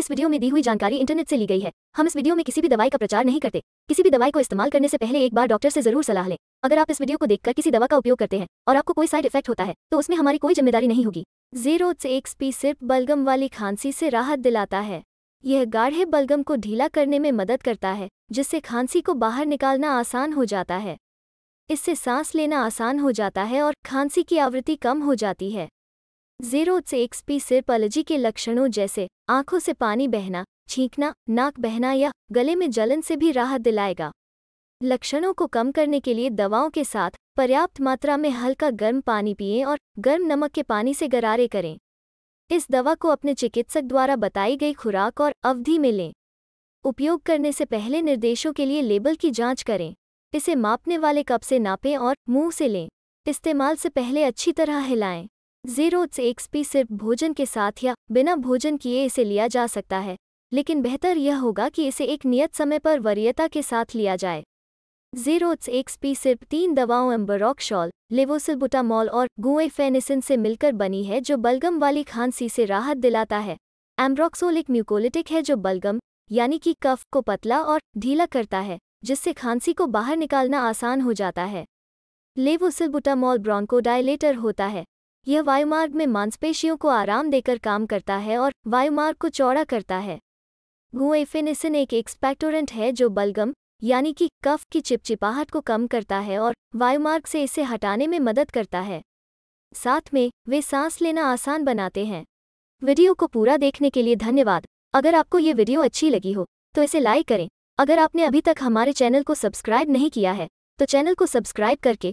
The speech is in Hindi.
इस वीडियो में दी हुई जानकारी इंटरनेट से ली गई है हम इस वीडियो में किसी भी दवाई का प्रचार नहीं करते किसी भी दवाई को इस्तेमाल करने से पहले एक बार डॉक्टर से जरूर सलाह लें अगर आप इस वीडियो को देखकर किसी दवा का उपयोग करते हैं और आपको कोई साइड इफेक्ट होता है तो उसमें हमारी कोई जिम्मेदारी नहीं होगी जीरो एक्सपी सिर्फ बलगम वाली खांसी से राहत दिलाता है यह गाढ़े बलगम को ढीला करने में मदद करता है जिससे खांसी को बाहर निकालना आसान हो जाता है इससे सांस लेना आसान हो जाता है और खांसी की आवृत्ति कम हो जाती है से एक्सपी सिर्फ एलर्जी के लक्षणों जैसे आंखों से पानी बहना छींकना नाक बहना या गले में जलन से भी राहत दिलाएगा लक्षणों को कम करने के लिए दवाओं के साथ पर्याप्त मात्रा में हल्का गर्म पानी पिएं और गर्म नमक के पानी से गरारे करें इस दवा को अपने चिकित्सक द्वारा बताई गई खुराक और अवधि में लें उपयोग करने से पहले निर्देशों के लिए लेबल की जांच करें इसे मापने वाले कप से नापें और मुंह से लें इस्तेमाल से पहले अच्छी तरह हिलाएं जीरोट्स एक्सपी सिर्फ भोजन के साथ या बिना भोजन किए इसे लिया जा सकता है लेकिन बेहतर यह होगा कि इसे एक नियत समय पर वरीयता के साथ लिया जाए जीरोट्स एक्सपी सिर्फ तीन दवाओं एम्बरॉक्शॉल लेवोसिलबुटामॉल और गुएफेनिसिन से मिलकर बनी है जो बलगम वाली खांसी से राहत दिलाता है एम्ब्रॉक्सोल एक म्यूकोलिटिक है जो बलगम यानी कि कफ को पतला और ढीला करता है जिससे खांसी को बाहर निकालना आसान हो जाता है लेवोसिलबुटामॉल ब्रोंकोडाइलेटर होता है यह वायुमार्ग में मांसपेशियों को आराम देकर काम करता है और वायुमार्ग को चौड़ा करता है गुएफेनिसिन एक एक्सपेक्टोरेंट है जो बलगम यानी कि कफ की चिपचिपाहट को कम करता है और वायुमार्ग से इसे हटाने में मदद करता है साथ में वे सांस लेना आसान बनाते हैं वीडियो को पूरा देखने के लिए धन्यवाद अगर आपको ये वीडियो अच्छी लगी हो तो इसे लाइक करें अगर आपने अभी तक हमारे चैनल को सब्सक्राइब नहीं किया है तो चैनल को सब्सक्राइब करके